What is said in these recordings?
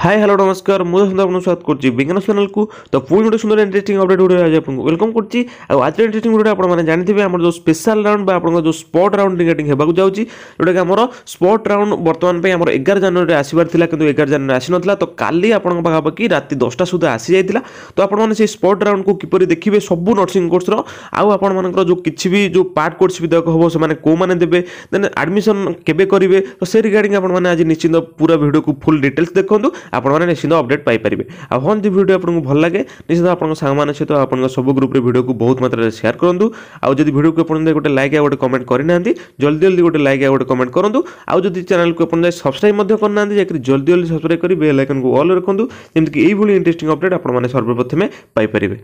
hi hello नमस्कार मुझे सुंदर आपको स्वागत करছি বিজ্ঞান চ্যানেল কু তো পুরো গোটে সুন্দর ইন্টারেস্টিং অপডেট ভিডিও আজ আপনাকে ওয়েলকম করছি আর আজ ইন্টারেস্টিং ভিডিও আপনারা মানে জানিথিবে আমার যে স্পেশাল রাউন্ড বা আপনার যে স্পট রাউন্ড রিগার্ডিং হেবাকু যাচ্ছি যেটা কি আমার স্পট রাউন্ড বর্তমান পাই আমার এগার জানুয়ারি আসবার লা কিন্তু এগার জানুয়ারি আসি নথিলা তো কালি আপনার পাখাপাখি রাতে দশটা সুদ্ধা আসি যাই তো আপনার সেই স্পট রাউন্ড কু কিপর দেখবে সবু নর্সিং কোর্সর আপনার যে কিছু বি যে পার্ট কোর্স বি দেওয়া হব সে কেউ মানে দেবে দেন আডমিশন কেবে করবে তো সে রিগার্ডিং আপনার আজ নিশ্চিন্ত পুরা ভিডিও কু ফুল ডিটেলস দেখুন ଆପଣମାନେ ନିଶ୍ଚିତ ଅପଡ଼େଟ୍ ପାଇପାରିବେ ଆଉ ହଁ ଯଦି ଭିଡ଼ିଓ ଆପଣଙ୍କୁ ଭଲ ଲାଗେ ନିଶ୍ଚିତ ଆପଣଙ୍କ ସାଙ୍ଗମାନଙ୍କ ସହିତ ଆପଣଙ୍କ ସବୁ ଗ୍ରୁପ୍ରେ ଭିଡ଼ିଓକୁ ବହୁତ ମାତ୍ରାରେ ସେୟାର କରନ୍ତୁ ଆଉ ଯଦି ଭିଡ଼ିଓକୁ ଆପଣ ଗୋଟେ ଲାଇକ୍ ଆଉ ଗୋଟେ କମେଣ୍ଟ କରିନାହାନ୍ତି ଜଲ୍ଦି ଜଲ୍ଦି ଗୋଟେ ଲାଇକ୍ ଆଉ ଗୋଟେ କମେଣ୍ଟ କରନ୍ତୁ ଆଉ ଯଦି ଚ୍ୟାନେଲକୁ ଆପଣ ଯାଇ ସବସ୍କ୍ରାଇବ୍ ମଧ୍ୟ କରିନାହାନ୍ତି ଯାଇକି ଜଲ୍ଦି ଜଲ୍ଦି ସବସ୍କ୍ରାଇବ୍ କରି ବେଲ୍ ଆଇକନ୍କୁ ଅଲ୍ ରଖନ୍ତୁ ଯେମିତିକି ଏଇଭଳି ଇଣ୍ଟରେଷ୍ଟିଂ ଅପଡ଼େଟ୍ ଆପଣମାନେ ସର୍ବପ୍ରଥମେ ପାଇପାରିବେ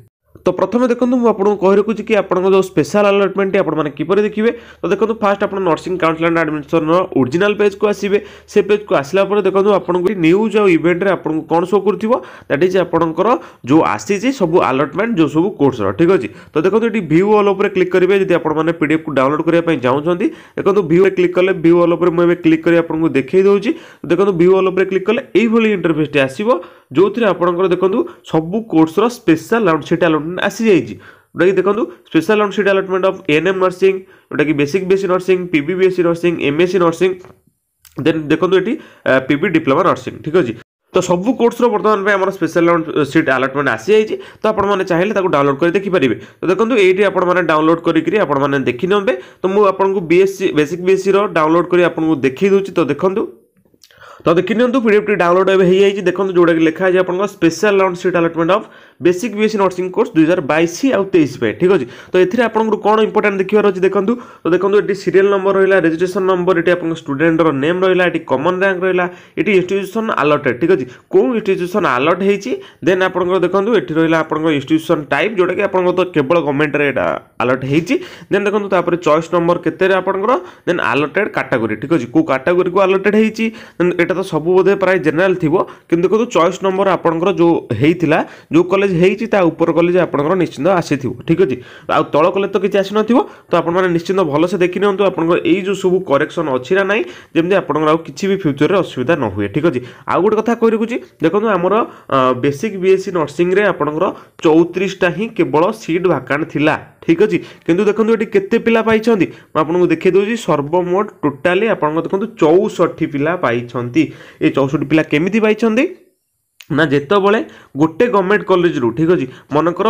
তো প্রথমে দেখুন মু আপনার কহি রাখুছি কি আপনার যে স্পেশাল আলটমেন্ট আপনার কিপর দেখবে তো দেখুন ফার্স্ট আপনার nursing council and admission original page কু আসবে সে পেজ কু আসলা পরে দেখুন আপনার নিউজ আউ ইভেন্টরে আপনার কোণ শো করুব দ্যাট ইজ আপনার যে আসিছে সবু আলটমেন্ট যে সবু কোর্সর ঠিক আছে তো দেখুন এটি ভিউ অল উপরে ক্লিক করবে যদি আপনার পিডিএফ কু ডাউনলোড করা চাহুমান দেখুন ভিউ ক্লিক কলে ভিউ অল উপরে মু এবার ক্লিক করে আপনার দেখাই দেছি দেখুন ভিউ অল উপরে ক্লিক কলে এইভাবে ইন্টরফেসটি আসবে ଯେଉଁଥିରେ ଆପଣଙ୍କର ଦେଖନ୍ତୁ ସବୁ କୋର୍ସର ସ୍ପେଶାଲ ଆଉଟ୍ ସିଟ୍ ଆଲଟମେଣ୍ଟ ଆସିଯାଇଛି ଯେଉଁଟାକି ଦେଖନ୍ତୁ special out seat allotment of N M nursing ଯେଉଁଟାକି basic BSc nursing PB BSc nursing MSc nursing then ଦେଖନ୍ତୁ ଏଠି ବି ଡିପ୍ଲୋମା ନର୍ସିଂ ଠିକ୍ ଅଛି ତ ସବୁ କୋର୍ସର ବର୍ତ୍ତମାନ ପାଇଁ ଆମର ସ୍ପେଶାଲ ସିଟ୍ ଆଲଟମେଣ୍ଟ ଆସିଯାଇଛି ତ ଆପଣମାନେ ଚାହିଁଲେ ତାକୁ ଡାଉନଲୋଡ଼ କରି ଦେଖିପାରିବେ ତ ଦେଖନ୍ତୁ ଏଇଠି ଆପଣମାନେ ଡାଉନଲୋଡ଼ କରିକି ଆପଣମାନେ ଦେଖିନେବେ ତ ମୁଁ ଆପଣଙ୍କୁ ବିଏସ୍ସି ବେସିକ୍ ବିଏସ୍ସିର ଡାଉନଲୋଡ଼ କରି ଆପଣଙ୍କୁ ଦେଖେଇ ଦେଉଛି ତ ଦେଖନ୍ତୁ তো ଦେଖିନିଅନ୍ତୁ ପି ଡି ଏଫ୍ଟି ଡାଉନଲୋଡ୍ ଏବେ ହେଇଯାଇଛି ଦେଖନ୍ତୁ ଯେଉଁଟାକି ଲେଖା ହେଇଛି ଆପଣଙ୍କ special round seat allotment of basic BSc nursing course ଦୁଇ ହଜାର ବାଇଶ ଆଉ ତେଇଶ ପାଇଁ ଠିକ୍ ଅଛି ତ ଏଥିରେ ଆପଣଙ୍କର କ'ଣ ଇମ୍ପୋର୍ଟାଣ୍ଟ ଦେଖିବାର ଅଛି ଦେଖନ୍ତୁ ତ ଦେଖନ୍ତୁ ଏଠି ସିରିଏଲ୍ ନମ୍ବର ରହିଲା ରେଜିଷ୍ଟ୍ରେସନ୍ ନମ୍ବର ଏଠି ଆପଣଙ୍କ ଷ୍ଟୁଡେଣ୍ଟର ନେମ୍ ରହିଲା ଏଠି କମନ୍ ର୍ୟାଙ୍କ ରହିଲା ଏଠି ଇନଷ୍ଟିଚ୍ୟୁସନ୍ ଆଲଟେଡ୍ ଠିକ୍ ଅଛି କେଉଁ ଇନଷ୍ଟିଚ୍ୟୁସନ୍ ଆଲଟ୍ ହେଇଛି ଦେନ୍ ଆପଣଙ୍କର ଦେଖନ୍ତୁ ଏଠି ରହିଲା ଆପଣଙ୍କ ଇନଷ୍ଟିଚ୍ୟୁସନ୍ ଟାଇପ୍ ଯେଉଁଟାକି ଆପଣଙ୍କ ତ କେବଳ ଗଭର୍ଣ୍ଣମେଣ୍ଟରେ ଏଇଟା ଆଲଟ୍ ହେଇଛି ଦେନ୍ ଦେଖନ୍ତୁ ତାପରେ ଚଏସ୍ ନମ୍ବର କେତେରେ ଆପଣଙ୍କର ଦେନ୍ ଆଲଟେଡ୍ କାଟାଗୋରୀ ଠିକ୍ ଅଛି କେଉଁ କାଟାଗୋରୀକୁ ଆଲଟେଡ୍ ହେଇଛି ଦେନ୍ ଏଇଟା এটা তো ସବୁ ବୋଧେ ପ୍ରାୟ ଜେନେରାଲ ଥିବ କିନ୍ତୁ ଦେଖନ୍ତୁ ଚଏସ୍ ନମ୍ବର ଆପଣଙ୍କର ଯେଉଁ ହେଇଥିଲା ଯେଉଁ କଲେଜ ହେଇଛି ତା ଉପର କଲେଜ ଆପଣଙ୍କର ନିଶ୍ଚିନ୍ତ ଆସିଥିବ ଠିକ୍ ଅଛି ଆଉ ତଳ କଲେଜ ତ କିଛି ଆସିନଥିବ ତ ଆପଣମାନେ ନିଶ୍ଚିନ୍ତ ଭଲସେ ଦେଖିନିଅନ୍ତୁ ଆପଣଙ୍କର ଏଇ ଯେଉଁ ସବୁ କରେକ୍ସନ୍ ଅଛି ନା ନାହିଁ ଯେମିତି ଆପଣଙ୍କର ଆଉ କିଛି ବି ଫ୍ୟୁଚର୍ରେ ଅସୁବିଧା ନ ହୁଏ ଠିକ୍ ଅଛି ଆଉ ଗୋଟେ କଥା କହି ରଖୁଛି ଦେଖନ୍ତୁ ଆମର ବେସିକ୍ ବିଏସ୍ସି ନର୍ସିଂରେ ଆପଣଙ୍କର ଚଉତିରିଶଟା ହିଁ କେବଳ ସିଟ୍ ଭାକାଣ୍ଟ ଥିଲା ঠিক ଅଛି କିନ୍ତୁ ଦେଖନ୍ତୁ ଏଠି କେତେ ପିଲା ପାଇଛନ୍ତି ମୁଁ ଆପଣଙ୍କୁ ଦେଖାଇ ଦେଉଛି ସର୍ବମୋଟ ଟୋଟାଲି ଆପଣଙ୍କ ଦେଖନ୍ତୁ ଚଉଷଠି ପିଲା ପାଇଛନ୍ତି ଏ ଚଉଷଠି ପିଲା କେମିତି ପାଇଛନ୍ତି ନା ଯେତେବେଳେ ଗୋଟେ ଗଭର୍ଣ୍ଣମେଣ୍ଟ କଲେଜରୁ ଠିକ୍ ଅଛି ମନେକର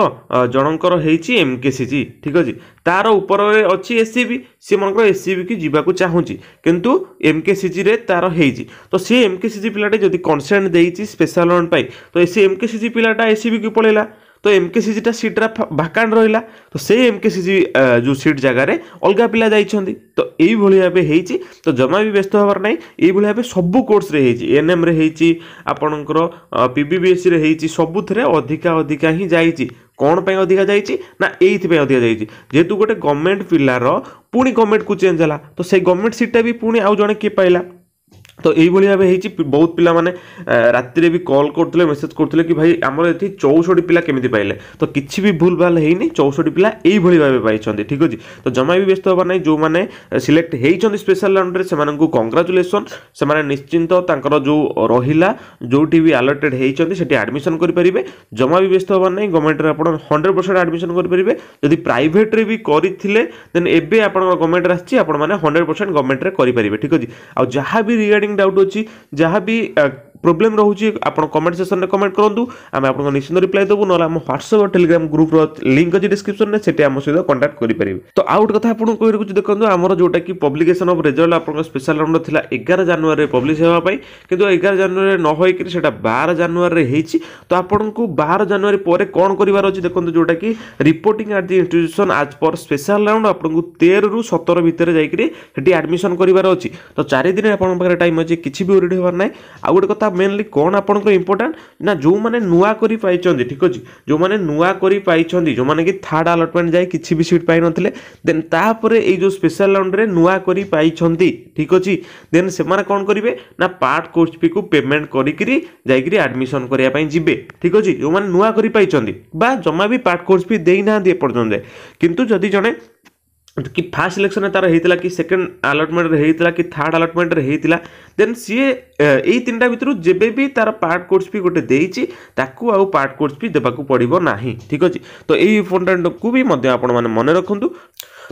ଜଣଙ୍କର ହେଇଛି ଏମ୍ କେ ସି ଜି ଠିକ୍ ଅଛି ତା'ର ଉପରରେ ଅଛି ଏସ୍ ସି ବି ସିଏ ମନେକର ଏସ୍ ସି ବି କି ଯିବାକୁ ଚାହୁଁଛି କିନ୍ତୁ ଏମ୍ କେ ସି ଜିରେ ତା'ର ହେଇଛି ତ ସିଏ ଏମ୍ କେ ସି ଜି ପିଲାଟେ ଯଦି କନସେଣ୍ଟ ଦେଇଛି ସ୍ପେଶାଲ ଲୋନ୍ ପାଇଁ ତ ସେ ଏମ୍ କେ ସି ଜି ପିଲାଟା ଏସ୍ ସି ବି କି ପଳେଇଲା তো এমকেসিজিটা সিটটা ভাকাণ্ড রহিলা তো সেই এমকেসিজি ଯେଉଁ ସିଟ୍ ଜାଗାରେ ଅଲଗା ପିଲା ଯାଇଛନ୍ତି ତ ଏଇଭଳି ଭାବେ ହେଇଛି ତ ଜମା ବି ବ୍ୟସ୍ତ ହେବାର ନାହିଁ ଏଇଭଳି ଭାବେ ସବୁ କୋର୍ସରେ ହେଇଛି ଏନ୍ଏମ୍ରେ ହେଇଛି ଆପଣଙ୍କର ପିବିବିଏସ୍ସିରେ ହେଇଛି ସବୁଥିରେ ଅଧିକା ଅଧିକା ହିଁ ଯାଇଛି କ'ଣ ପାଇଁ ଅଧିକା ଯାଇଛି ନା ଏଇଥିପାଇଁ ଅଧିକା ଯାଇଛି ଯେହେତୁ ଗୋଟେ ଗଭର୍ଣ୍ଣମେଣ୍ଟ ପିଲାର ପୁଣି ଗଭର୍ଣ୍ଣମେଣ୍ଟକୁ ଚେଞ୍ଜ ହେଲା ତ ସେଇ ଗଭର୍ଣ୍ଣମେଣ୍ଟ ସିଟ୍ଟା ବି ପୁଣି ଆଉ ଜଣେ କିଏ ପାଇଲା ତ ଏଇଭଳି ଭାବେ ହେଇଛି ବହୁତ ପିଲାମାନେ ରାତିରେ ବି କଲ୍ କରୁଥିଲେ ମେସେଜ୍ କରୁଥିଲେ କି ଭାଇ ଆମର ଏଠି ଚଉଷଠି ପିଲା କେମିତି ପାଇଲେ ତ କିଛି ବି ଭୁଲ ଭାଲ ହେଇନି ଚଉଷଠି ପିଲା ଏଇଭଳି ଭାବେ ପାଇଛନ୍ତି ଠିକ୍ ଅଛି ତ ଜମା ବି ବ୍ୟସ୍ତ ହେବା ନାହିଁ ଯେଉଁମାନେ ସିଲେକ୍ଟ ହେଇଛନ୍ତି ସ୍ପେଶାଲ୍ ରାଉଣ୍ଡରେ ସେମାନଙ୍କୁ କଂଗ୍ରାଚୁଲେସନ୍ ସେମାନେ ନିଶ୍ଚିନ୍ତ ତାଙ୍କର ଯେଉଁ ରହିଲା ଯେଉଁଠି ବି ଆଲର୍ଟେଡ଼୍ ହେଇଛନ୍ତି ସେଠି ଆଡ଼ମିସନ୍ କରିପାରିବେ ଜମା ବି ବ୍ୟସ୍ତ ହେବାର ନାହିଁ ଗଭର୍ଣ୍ଣମେଣ୍ଟରେ ଆପଣ ହଣ୍ଡ୍ରେଡ଼୍ ପରସେଣ୍ଟ ଆଡ଼ମିସନ୍ କରିପାରିବେ ଯଦି ପ୍ରାଇଭେଟ୍ରେ ବି କରିଥିଲେ ଦେନ୍ ଏବେ ଆପଣଙ୍କ ଗଭର୍ଣ୍ଣମେଣ୍ଟରେ ଆସିଛି ଆପଣମାନେ ହଣ୍ଡ୍ରେଡ଼ ପରସେଣ୍ଟ ଗଭର୍ଣ୍ଣମେଣ୍ଟରେ କରିପାରିବେ ଠିକ୍ ଅଛି ଆଉ ଯାହା ବି ରିଗାର୍ଡିଂ ରିଗାର୍ଡିଂ ଡାଉଟ୍ ଅଛି ଯାହା ବି ପ୍ରୋବ୍ଲେମ୍ ରହୁଛି ଆପଣ କମେଣ୍ଟ ସେକ୍ସନରେ କମେଣ୍ଟ କରନ୍ତୁ ଆମେ ଆପଣଙ୍କ ନିଶ୍ଚିନ୍ତ ରିପ୍ଲାଏ ଦେବୁ ନହେଲେ ଆମ ହ୍ୱାଟ୍ସଆପ୍ ଟେଲିଗ୍ରାମ ଗ୍ରୁପ୍ର ଲିଙ୍କ୍ ଅଛି ଡିସ୍କ୍ରିପ୍ସନରେ ସେଠି ଆମ ସହିତ କଣ୍ଟାକ୍ଟ କରିପାରିବେ ତ ଆଉ ଗୋଟେ କଥା ଆପଣଙ୍କୁ କହି ରଖୁଛି ଦେଖନ୍ତୁ ଆମର ଯେଉଁଟାକି ପବ୍ଲିକେସନ୍ ଅଫ୍ ରେଜଲ୍ଟ ଆପଣଙ୍କ ସ୍ପେଶାଲ ରାଉଣ୍ଡ ଥିଲା ଏଗାର ଜାନୁଆରୀରେ ପବ୍ଲିଶ ହେବା ପାଇଁ କିନ୍ତୁ ଏଗାର ଜାନୁଆରୀରେ ନ ହୋଇକରି ସେଇଟା ବାର ଜାନୁଆରୀରେ ହେଇଛି ତ ଆପଣଙ୍କୁ ବାର ଜାନୁଆରୀ ପରେ କ'ଣ କରିବାର ଅଛି ଦେଖନ୍ତୁ ଯେଉଁଟାକି reporting at the institution as per special round ଆପଣଙ୍କୁ ତେରରୁ ସତର ଭିତରେ ଯାଇକରି ସେଠି ଆଡ଼ମିସନ୍ କରିବାର ଅଛି ତ ଚାରି ଦିନ ଆପଣଙ୍କ ପାଖରେ ଟାଇମ୍ ଅଛି କିଛି ବି ଓରିଡ଼ି ହେବାର ନାହିଁ ଆଉ ଗୋଟେ କଥା ମେନଲି କ'ଣ ଆପଣଙ୍କର ଇମ୍ପୋର୍ଟାଣ୍ଟ ନା ଯେଉଁମାନେ ନୂଆ କରିପାଇଛନ୍ତି ଠିକ୍ ଅଛି ଯେଉଁମାନେ ନୂଆ କରିପାଇଛନ୍ତି ଯେଉଁମାନେ କି ଥାର୍ଡ଼ ଆଲଟମେଣ୍ଟ ଯାଏ କିଛି ବି ସିଟ୍ ପାଇନଥିଲେ ଦେନ୍ ତାପରେ ଏଇ ଯେଉଁ ସ୍ପେଶାଲ ରାଉଣ୍ଡରେ ନୂଆ କରିପାଇଛନ୍ତି ଠିକ୍ ଅଛି ଦେନ୍ ସେମାନେ କ'ଣ କରିବେ ନା ପାର୍ଟ କୋର୍ସ ଫିକୁ ପେମେଣ୍ଟ କରିକିରି ଯାଇକିରି ଆଡ଼ମିସନ୍ କରିବା ପାଇଁ ଯିବେ ଠିକ୍ ଅଛି ଯେଉଁମାନେ ନୂଆ କରିପାଇଛନ୍ତି ବା ଜମା ବି ପାର୍ଟ କୋର୍ସ ଫି ଦେଇନାହାନ୍ତି ଏପର୍ଯ୍ୟନ୍ତ କିନ୍ତୁ ଯଦି ଜଣେ କି ଫାର୍ଷ୍ଟ ସିଲେକ୍ସନରେ ତା'ର ହେଇଥିଲା କି ସେକେଣ୍ଡ ଆଲଟମେଣ୍ଟରେ ହେଇଥିଲା କି ଥାର୍ଡ଼ ଆଲଟମେଣ୍ଟରେ ହେଇଥିଲା ଦେନ୍ ସିଏ এই ତିନିଟା ଭିତରୁ ଯେବେ ବି ତା'ର ପାର୍ଟ କୋର୍ସ ବି ଗୋଟେ ଦେଇଛି ତାକୁ ଆଉ ପାର୍ଟ କୋର୍ସ ବି ଦେବାକୁ ପଡ଼ିବ ନାହିଁ ଠିକ୍ ଅଛି ତ ଏଇ ଇମ୍ପୋର୍ଟାଣ୍ଟକୁ ବି ମଧ୍ୟ ଆପଣମାନେ ମନେ ରଖନ୍ତୁ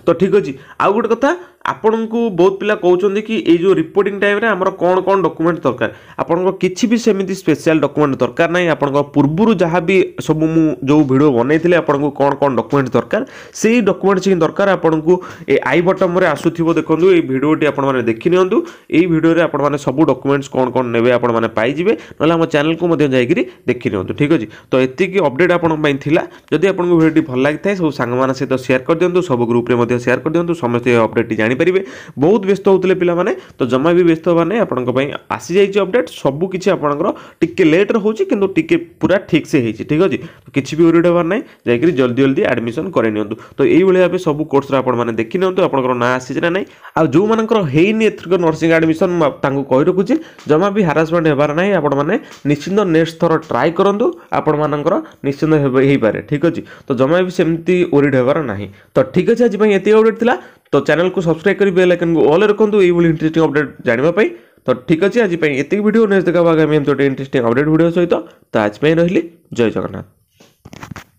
ତ ଠିକ୍ ଅଛି ଆଉ ଗୋଟେ କଥା ଆପଣଙ୍କୁ ବହୁତ ପିଲା କହୁଛନ୍ତି କି ଏଇ ଯେଉଁ ରିପୋର୍ଟିଂ ଟାଇମ୍ରେ ଆମର କ'ଣ କ'ଣ ଡକୁମେଣ୍ଟ ଦରକାର ଆପଣଙ୍କର କିଛି ବି ସେମିତି ସ୍ପେଶିଆଲ ଡକୁମେଣ୍ଟ ଦରକାର ନାହିଁ ଆପଣଙ୍କ ପୂର୍ବରୁ ଯାହା ବି ସବୁ ମୁଁ ଯେଉଁ ଭିଡ଼ିଓ ବନେଇଥିଲି ଆପଣଙ୍କୁ କ'ଣ କ'ଣ ଡକୁମେଣ୍ଟ ଦରକାର ସେଇ ଡକୁମେଣ୍ଟସ୍ ହିଁ ଦରକାର ଆପଣଙ୍କୁ ଏ ଆଇ ବଟମ୍ରେ ଆସୁଥିବ ଦେଖନ୍ତୁ ଏଇ ଭିଡ଼ିଓଟି ଆପଣମାନେ ଦେଖିନିଅନ୍ତୁ ଏଇ ଭିଡ଼ିଓରେ ଆପଣମାନେ ସବୁ ଡକୁମେଣ୍ଟସ୍ କ'ଣ କ'ଣ ନେବେ ଆପଣମାନେ ପାଇଯିବେ ନହେଲେ ଆମ ଚ୍ୟାନେଲକୁ ମଧ୍ୟ ଯାଇକରି ଦେଖି ନିଅନ୍ତୁ ଠିକ୍ ଅଛି ତ ଏତିକି ଅପଡ଼େଟ୍ ଆପଣଙ୍କ ପାଇଁ ଥିଲା ଯଦି ଆପଣଙ୍କୁ ଭିଡ଼ିଓଟି ଭଲ ଲାଗିଥାଏ ସବୁ ସାଙ୍ଗମାନଙ୍କ ସହିତ ସେୟାର କରିଦିଅନ୍ତୁ ସବୁ ଗ୍ରୁପ୍ରେ ମଧ୍ୟ ସେୟାର କରିଦିଅନ୍ତୁ ସମସ୍ତେ ଏ ଅପଡ଼େଟ୍ଟି ଜାଣିପାରିବେ ବହୁତ ବ୍ୟସ୍ତ ହେଉଥିଲେ ପିଲାମାନେ ତ ଜମା ବି ବ୍ୟସ୍ତ ହେବା ନାହିଁ ଆପଣଙ୍କ ପାଇଁ ଆସିଯାଇଛି ଅପଡ଼େଟ୍ ସବୁ କିଛି ଆପଣଙ୍କର ଟିକେ ଲେଟ୍ରେ ହେଉଛି କିନ୍ତୁ ଟିକେ ପୁରା ଠିକ୍ସେ ହେଇଛି ଠିକ୍ ଅଛି କିଛି ବି ୱରିଡ଼ ହେବାର ନାହିଁ ଯାଇକରି ଜଲ୍ଦି ଜଲ୍ଦି ଆଡ଼ମିସନ୍ କରାଇ ନିଅନ୍ତୁ ତ ଏଇଭଳି ଭାବେ ସବୁ କୋର୍ସର ଆପଣମାନେ ଦେଖି ନିଅନ୍ତୁ ଆପଣଙ୍କର ନାଁ ଆସିଛି ନା ନାହିଁ ଆଉ ଯେଉଁମାନଙ୍କର ହେଇନି ଏଥରକ ନର୍ସିଂ ଆଡ଼ମିସନ୍ ତାଙ୍କୁ କହି ରଖୁଛି ଜମା ବି ହାରାସମେଣ୍ଟ ହେବାର ନାହିଁ ଆପଣମାନେ ନିଶ୍ଚିନ୍ତ ନେକ୍ସଟ ଥର ଟ୍ରାଏ କରନ୍ତୁ ଆପଣମାନଙ୍କର ନିଶ୍ଚିନ୍ତ ହେଇପାରେ ଠିକ୍ ଅଛି ତ ଜମା ବି ସେମିତି ଓରିଡ଼ ହେବାର ନାହିଁ ତ ଠିକ୍ ଅଛି ଆଜି ପାଇଁ ଏତିକି ଅପଡ଼େଟ୍ ଥିଲା ତ ଚ୍ୟାନେଲକୁ ସବସ୍କ୍ରାଇବ କରି ବେଲ୍ ଆଇକନ୍କୁ ଅଲ୍ ରଖନ୍ତୁ ଏଇଭଳି ଇଣ୍ଟରେଷ୍ଟିଂ ଅପଡ଼େଟ୍ ଜାଣିବା ପାଇଁ ତ ଠିକ୍ ଅଛି ଆଜି ପାଇଁ ଏତିକି ଭିଡ଼ିଓ ନେକ୍ସଟ ଦେଖା ହେବା ଆଗାମୀ ଏମିତି ଗୋଟେ ଇଣ୍ଟରେଷ୍ଟିଂ ଅପଡ଼େଟ୍ ଭିଡ଼ିଓ ସହିତ ତ ଆଜି ପାଇଁ ରହିଲି ଜୟ ଜଗନ୍ନାଥ